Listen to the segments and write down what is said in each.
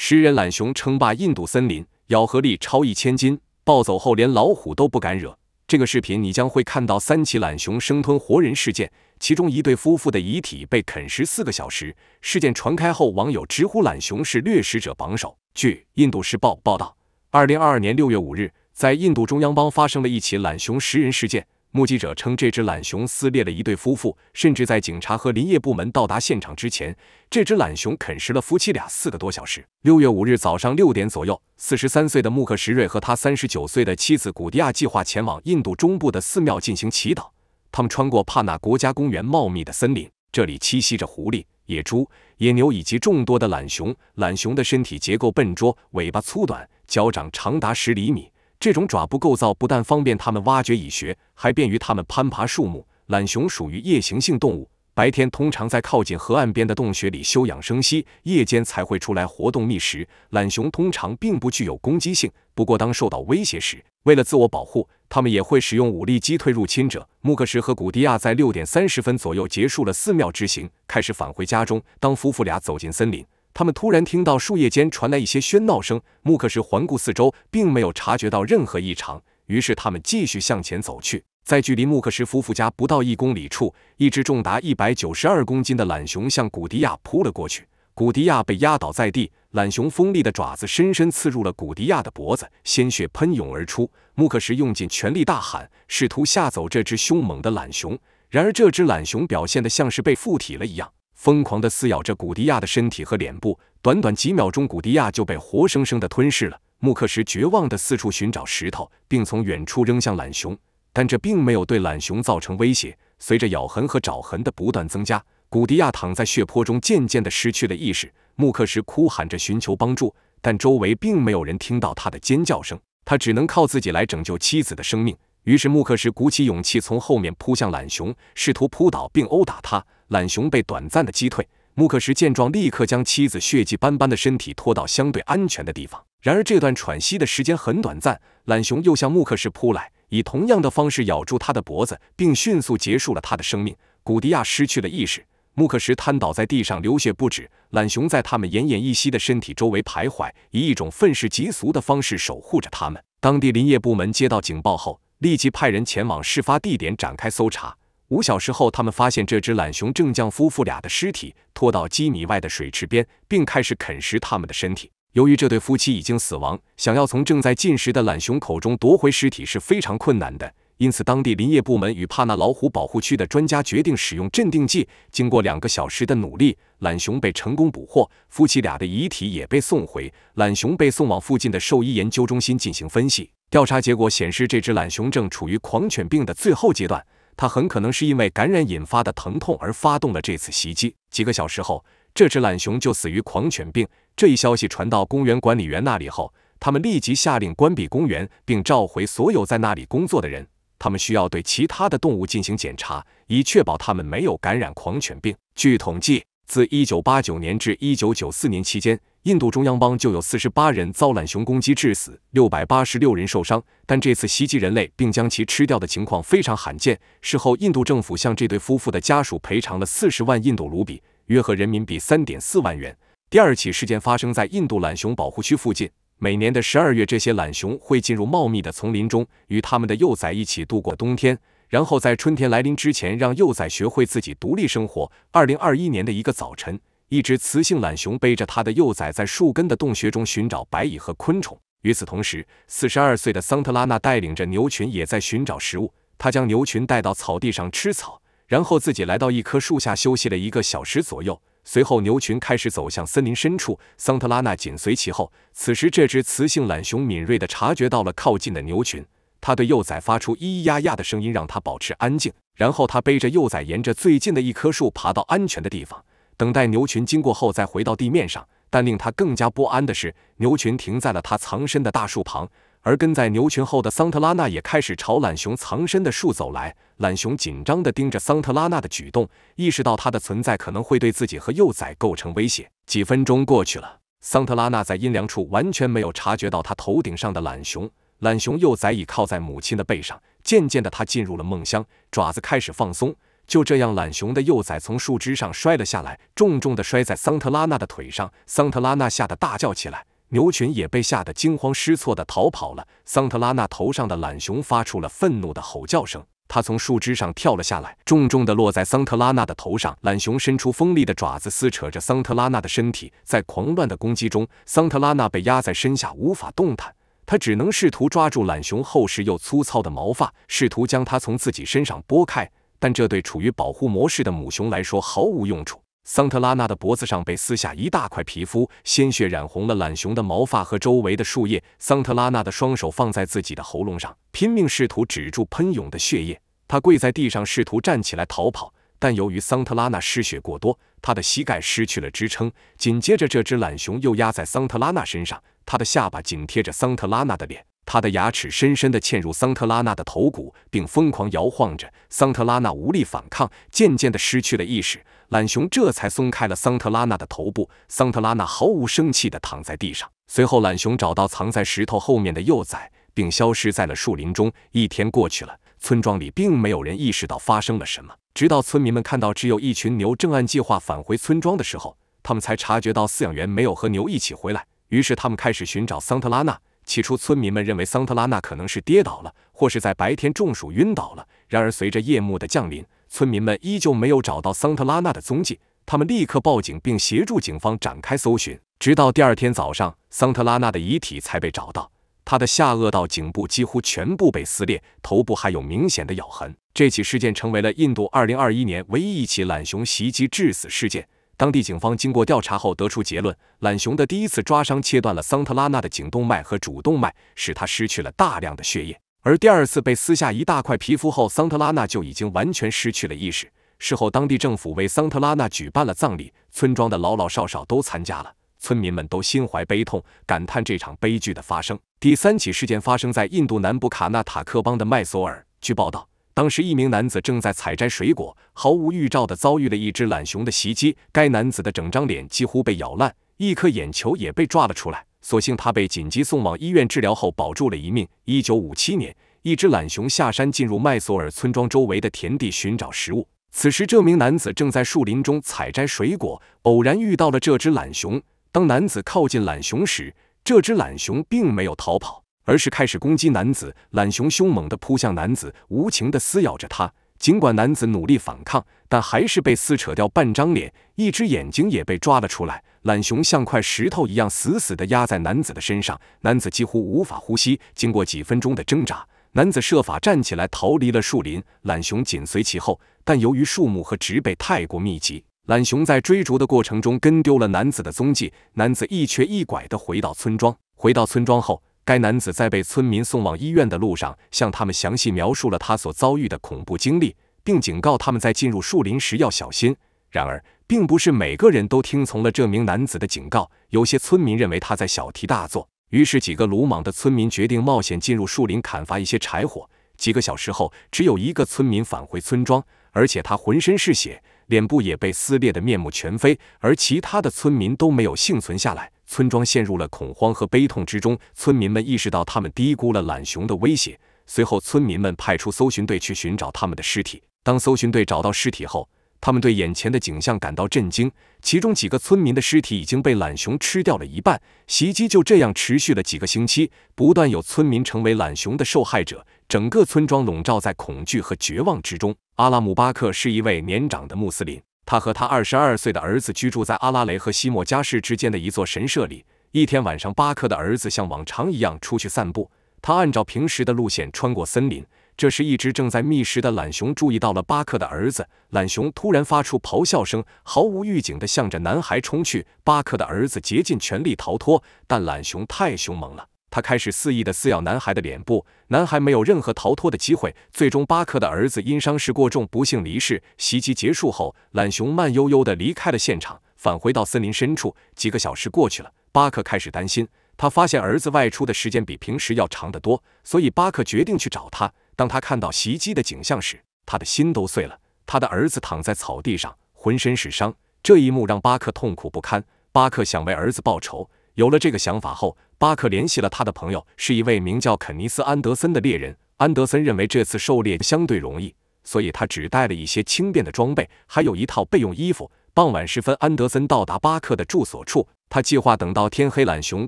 食人懒熊称霸印度森林，咬合力超一千斤，暴走后连老虎都不敢惹。这个视频你将会看到三起懒熊生吞活人事件，其中一对夫妇的遗体被啃食四个小时。事件传开后，网友直呼懒熊是掠食者榜首。据印度时报报道，二零二二年六月五日，在印度中央邦发生了一起懒熊食人事件。目击者称，这只懒熊撕裂了一对夫妇，甚至在警察和林业部门到达现场之前，这只懒熊啃食了夫妻俩四个多小时。六月五日早上六点左右，四十三岁的穆克什瑞和他三十九岁的妻子古迪亚计划前往印度中部的寺庙进行祈祷。他们穿过帕纳国家公园茂密的森林，这里栖息着狐狸、野猪、野牛以及众多的懒熊。懒熊的身体结构笨拙，尾巴粗短，脚掌长达十厘米。这种爪部构造不但方便它们挖掘蚁穴，还便于它们攀爬树木。懒熊属于夜行性动物，白天通常在靠近河岸边的洞穴里休养生息，夜间才会出来活动觅食。懒熊通常并不具有攻击性，不过当受到威胁时，为了自我保护，它们也会使用武力击退入侵者。穆克什和古迪亚在六点三十分左右结束了寺庙之行，开始返回家中。当夫妇俩走进森林。他们突然听到树叶间传来一些喧闹声，穆克什环顾四周，并没有察觉到任何异常，于是他们继续向前走去。在距离穆克什夫妇家不到一公里处，一只重达一百九十二公斤的懒熊向古迪亚扑了过去，古迪亚被压倒在地，懒熊锋利的爪子深深刺入了古迪亚的脖子，鲜血喷涌而出。穆克什用尽全力大喊，试图吓走这只凶猛的懒熊，然而这只懒熊表现得像是被附体了一样。疯狂地撕咬着古迪亚的身体和脸部，短短几秒钟，古迪亚就被活生生地吞噬了。穆克什绝望地四处寻找石头，并从远处扔向懒熊，但这并没有对懒熊造成威胁。随着咬痕和爪痕的不断增加，古迪亚躺在血泊中，渐渐地失去了意识。穆克什哭喊着寻求帮助，但周围并没有人听到他的尖叫声，他只能靠自己来拯救妻子的生命。于是，穆克什鼓起勇气从后面扑向懒熊，试图扑倒并殴打他。懒熊被短暂的击退，穆克什见状立刻将妻子血迹斑斑的身体拖到相对安全的地方。然而，这段喘息的时间很短暂，懒熊又向穆克什扑来，以同样的方式咬住他的脖子，并迅速结束了他的生命。古迪亚失去了意识，穆克什瘫倒在地上，流血不止。懒熊在他们奄奄一息的身体周围徘徊，以一种愤世嫉俗的方式守护着他们。当地林业部门接到警报后，立即派人前往事发地点展开搜查。五小时后，他们发现这只懒熊正将夫妇俩的尸体拖到几米外的水池边，并开始啃食他们的身体。由于这对夫妻已经死亡，想要从正在进食的懒熊口中夺回尸体是非常困难的。因此，当地林业部门与帕纳老虎保护区的专家决定使用镇定剂。经过两个小时的努力，懒熊被成功捕获，夫妻俩的遗体也被送回。懒熊被送往附近的兽医研究中心进行分析。调查结果显示，这只懒熊正处于狂犬病的最后阶段。他很可能是因为感染引发的疼痛而发动了这次袭击。几个小时后，这只懒熊就死于狂犬病。这一消息传到公园管理员那里后，他们立即下令关闭公园，并召回所有在那里工作的人。他们需要对其他的动物进行检查，以确保他们没有感染狂犬病。据统计，自1989年至1994年期间。印度中央邦就有四十八人遭懒熊攻击致死，六百八十六人受伤。但这次袭击人类并将其吃掉的情况非常罕见。事后，印度政府向这对夫妇的家属赔偿了四十万印度卢比，约合人民币三点四万元。第二起事件发生在印度懒熊保护区附近。每年的十二月，这些懒熊会进入茂密的丛林中，与他们的幼崽一起度过冬天，然后在春天来临之前让幼崽学会自己独立生活。二零二一年的一个早晨。一只雌性懒熊背着它的幼崽在树根的洞穴中寻找白蚁和昆虫。与此同时，四十二岁的桑特拉纳带领着牛群也在寻找食物。他将牛群带到草地上吃草，然后自己来到一棵树下休息了一个小时左右。随后，牛群开始走向森林深处，桑特拉纳紧随其后。此时，这只雌性懒熊敏锐地察觉到了靠近的牛群，它对幼崽发出咿咿呀呀的声音，让它保持安静。然后，它背着幼崽沿着最近的一棵树爬到安全的地方。等待牛群经过后再回到地面上，但令他更加不安的是，牛群停在了他藏身的大树旁，而跟在牛群后的桑特拉纳也开始朝懒熊藏身的树走来。懒熊紧张地盯着桑特拉纳的举动，意识到它的存在可能会对自己和幼崽构成威胁。几分钟过去了，桑特拉纳在阴凉处完全没有察觉到他头顶上的懒熊。懒熊幼崽已靠在母亲的背上，渐渐的，它进入了梦乡，爪子开始放松。就这样，懒熊的幼崽从树枝上摔了下来，重重的摔在桑特拉娜的腿上。桑特拉娜吓得大叫起来，牛群也被吓得惊慌失措的逃跑了。桑特拉娜头上的懒熊发出了愤怒的吼叫声，它从树枝上跳了下来，重重的落在桑特拉娜的头上。懒熊伸出锋利的爪子撕扯着桑特拉娜的身体，在狂乱的攻击中，桑特拉娜被压在身下无法动弹，他只能试图抓住懒熊厚实又粗糙的毛发，试图将它从自己身上拨开。但这对处于保护模式的母熊来说毫无用处。桑特拉娜的脖子上被撕下一大块皮肤，鲜血染红了懒熊的毛发和周围的树叶。桑特拉娜的双手放在自己的喉咙上，拼命试图止住喷涌的血液。他跪在地上，试图站起来逃跑，但由于桑特拉娜失血过多，他的膝盖失去了支撑。紧接着，这只懒熊又压在桑特拉娜身上，她的下巴紧贴着桑特拉娜的脸。他的牙齿深深地嵌入桑特拉纳的头骨，并疯狂摇晃着。桑特拉纳无力反抗，渐渐地失去了意识。懒熊这才松开了桑特拉纳的头部。桑特拉纳毫无生气地躺在地上。随后，懒熊找到藏在石头后面的幼崽，并消失在了树林中。一天过去了，村庄里并没有人意识到发生了什么。直到村民们看到只有一群牛正按计划返回村庄的时候，他们才察觉到饲养员没有和牛一起回来。于是，他们开始寻找桑特拉娜。起初，村民们认为桑特拉娜可能是跌倒了，或是在白天中暑晕倒了。然而，随着夜幕的降临，村民们依旧没有找到桑特拉娜的踪迹。他们立刻报警，并协助警方展开搜寻。直到第二天早上，桑特拉娜的遗体才被找到。她的下颚到颈部几乎全部被撕裂，头部还有明显的咬痕。这起事件成为了印度2021年唯一一起懒熊袭击致死事件。当地警方经过调查后得出结论：懒熊的第一次抓伤切断了桑特拉纳的颈动脉和主动脉，使他失去了大量的血液；而第二次被撕下一大块皮肤后，桑特拉纳就已经完全失去了意识。事后，当地政府为桑特拉纳举办了葬礼，村庄的老老少少都参加了，村民们都心怀悲痛，感叹这场悲剧的发生。第三起事件发生在印度南部卡纳塔克邦的迈索尔，据报道。当时，一名男子正在采摘水果，毫无预兆地遭遇了一只懒熊的袭击。该男子的整张脸几乎被咬烂，一颗眼球也被抓了出来。所幸他被紧急送往医院治疗后，保住了一命。一九五七年，一只懒熊下山进入麦索尔村庄周围的田地寻找食物。此时，这名男子正在树林中采摘水果，偶然遇到了这只懒熊。当男子靠近懒熊时，这只懒熊并没有逃跑。而是开始攻击男子，懒熊凶猛的扑向男子，无情的撕咬着他。尽管男子努力反抗，但还是被撕扯掉半张脸，一只眼睛也被抓了出来。懒熊像块石头一样死死的压在男子的身上，男子几乎无法呼吸。经过几分钟的挣扎，男子设法站起来，逃离了树林。懒熊紧随其后，但由于树木和植被太过密集，懒熊在追逐的过程中跟丢了男子的踪迹。男子一瘸一拐的回到村庄。回到村庄后。该男子在被村民送往医院的路上，向他们详细描述了他所遭遇的恐怖经历，并警告他们在进入树林时要小心。然而，并不是每个人都听从了这名男子的警告。有些村民认为他在小题大做，于是几个鲁莽的村民决定冒险进入树林砍伐一些柴火。几个小时后，只有一个村民返回村庄，而且他浑身是血，脸部也被撕裂得面目全非，而其他的村民都没有幸存下来。村庄陷入了恐慌和悲痛之中，村民们意识到他们低估了懒熊的威胁。随后，村民们派出搜寻队去寻找他们的尸体。当搜寻队找到尸体后，他们对眼前的景象感到震惊。其中几个村民的尸体已经被懒熊吃掉了一半。袭击就这样持续了几个星期，不断有村民成为懒熊的受害者。整个村庄笼罩在恐惧和绝望之中。阿拉姆巴克是一位年长的穆斯林。他和他二十二岁的儿子居住在阿拉雷和西莫加市之间的一座神社里。一天晚上，巴克的儿子像往常一样出去散步。他按照平时的路线穿过森林。这时，一只正在觅食的懒熊注意到了巴克的儿子。懒熊突然发出咆哮声，毫无预警地向着男孩冲去。巴克的儿子竭尽全力逃脱，但懒熊太凶猛了。他开始肆意的撕咬男孩的脸部，男孩没有任何逃脱的机会。最终，巴克的儿子因伤势过重不幸离世。袭击结束后，懒熊慢悠悠的离开了现场，返回到森林深处。几个小时过去了，巴克开始担心，他发现儿子外出的时间比平时要长得多，所以巴克决定去找他。当他看到袭击的景象时，他的心都碎了。他的儿子躺在草地上，浑身是伤，这一幕让巴克痛苦不堪。巴克想为儿子报仇。有了这个想法后，巴克联系了他的朋友，是一位名叫肯尼斯·安德森的猎人。安德森认为这次狩猎相对容易，所以他只带了一些轻便的装备，还有一套备用衣服。傍晚时分，安德森到达巴克的住所处，他计划等到天黑，懒熊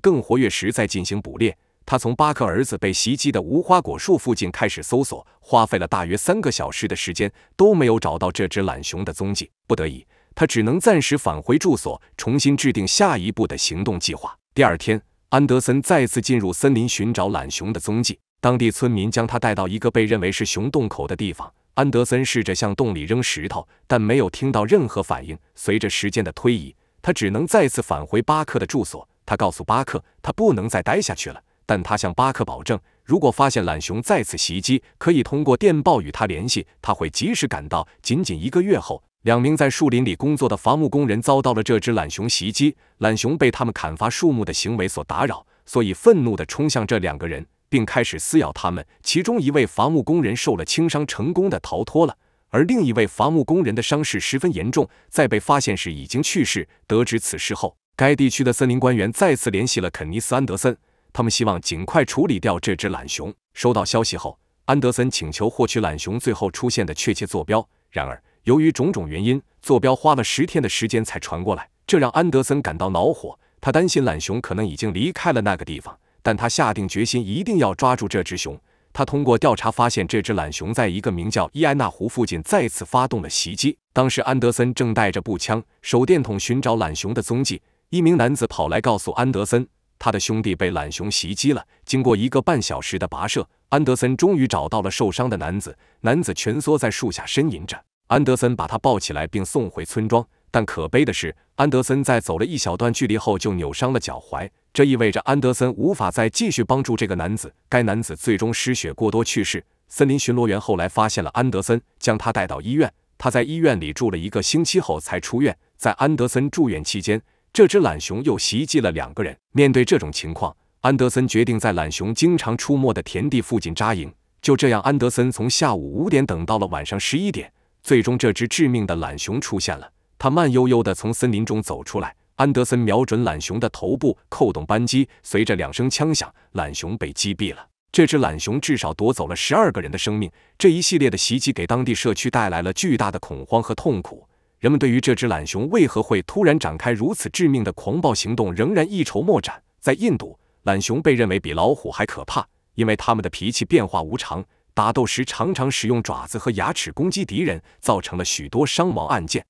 更活跃时再进行捕猎。他从巴克儿子被袭击的无花果树附近开始搜索，花费了大约三个小时的时间，都没有找到这只懒熊的踪迹。不得已，他只能暂时返回住所，重新制定下一步的行动计划。第二天，安德森再次进入森林寻找懒熊的踪迹。当地村民将他带到一个被认为是熊洞口的地方。安德森试着向洞里扔石头，但没有听到任何反应。随着时间的推移，他只能再次返回巴克的住所。他告诉巴克，他不能再待下去了。但他向巴克保证，如果发现懒熊再次袭击，可以通过电报与他联系，他会及时赶到。仅仅一个月后。两名在树林里工作的伐木工人遭到了这只懒熊袭击。懒熊被他们砍伐树木的行为所打扰，所以愤怒地冲向这两个人，并开始撕咬他们。其中一位伐木工人受了轻伤，成功的逃脱了；而另一位伐木工人的伤势十分严重，在被发现时已经去世。得知此事后，该地区的森林官员再次联系了肯尼斯·安德森，他们希望尽快处理掉这只懒熊。收到消息后，安德森请求获取懒熊最后出现的确切坐标，然而。由于种种原因，坐标花了十天的时间才传过来，这让安德森感到恼火。他担心懒熊可能已经离开了那个地方，但他下定决心一定要抓住这只熊。他通过调查发现，这只懒熊在一个名叫伊安娜湖附近再次发动了袭击。当时，安德森正带着步枪、手电筒寻找懒熊的踪迹。一名男子跑来告诉安德森，他的兄弟被懒熊袭击了。经过一个半小时的跋涉，安德森终于找到了受伤的男子。男子蜷缩在树下呻吟着。安德森把他抱起来并送回村庄，但可悲的是，安德森在走了一小段距离后就扭伤了脚踝，这意味着安德森无法再继续帮助这个男子。该男子最终失血过多去世。森林巡逻员后来发现了安德森，将他带到医院。他在医院里住了一个星期后才出院。在安德森住院期间，这只懒熊又袭击了两个人。面对这种情况，安德森决定在懒熊经常出没的田地附近扎营。就这样，安德森从下午五点等到了晚上十一点。最终，这只致命的懒熊出现了。它慢悠悠地从森林中走出来。安德森瞄准懒熊的头部，扣动扳机。随着两声枪响，懒熊被击毙了。这只懒熊至少夺走了十二个人的生命。这一系列的袭击给当地社区带来了巨大的恐慌和痛苦。人们对于这只懒熊为何会突然展开如此致命的狂暴行动，仍然一筹莫展。在印度，懒熊被认为比老虎还可怕，因为它们的脾气变化无常。打斗时，常常使用爪子和牙齿攻击敌人，造成了许多伤亡案件。